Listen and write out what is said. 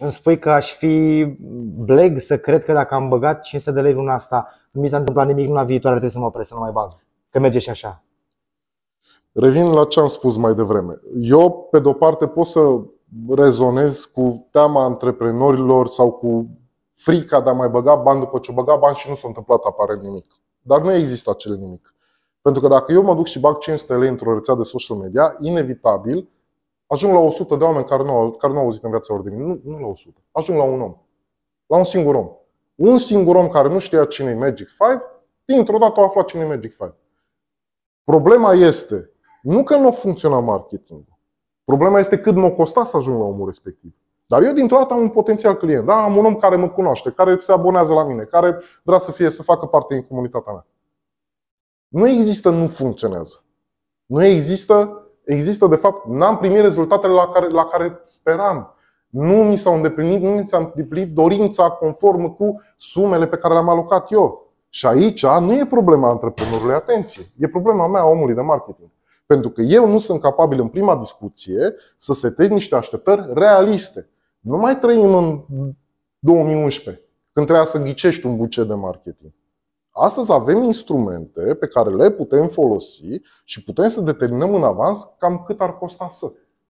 îmi spui că aș fi bleg să cred că dacă am băgat 500 de lei luna asta, nu mi s-a întâmplat nimic luna viitoare, trebuie să mă opresc, să nu mai bag. Că merge și așa. Revin la ce am spus mai devreme. Eu, pe de-o parte, pot să rezonez cu teama antreprenorilor sau cu frica de a mai băga bani după ce băga bani și nu s-a întâmplat aparent nimic. Dar nu există acel nimic. Pentru că dacă eu mă duc și bag 500 lei într-o rețea de social media, inevitabil Ajung la 100 de oameni care nu, au, care nu au auzit în viața lor de mine. Nu, nu la 100. Ajung la un om. La un singur om. Un singur om care nu știa cine e Magic 5, dintr-o dată a aflat cine e Magic 5. Problema este nu că nu a funcționat marketingul. Problema este cât m-a costat să ajung la omul respectiv. Dar eu dintr-o dată am un potențial client, da? am un om care mă cunoaște, care se abonează la mine, care vrea să fie să facă parte din comunitatea mea. Nu există nu funcționează. Nu există există, de fapt, n-am primit rezultatele la care, la care speram. Nu mi s-au îndeplinit, nu mi s-a îndeplinit dorința conform cu sumele pe care le-am alocat eu. Și aici nu e problema antreprenorului, atenție, e problema mea omului de marketing. Pentru că eu nu sunt capabil în prima discuție să setez niște așteptări realiste. Nu mai trăim în 2011, când trebuia să ghicești un buce de marketing. Astăzi avem instrumente pe care le putem folosi și putem să determinăm în avans cam cât ar costa să.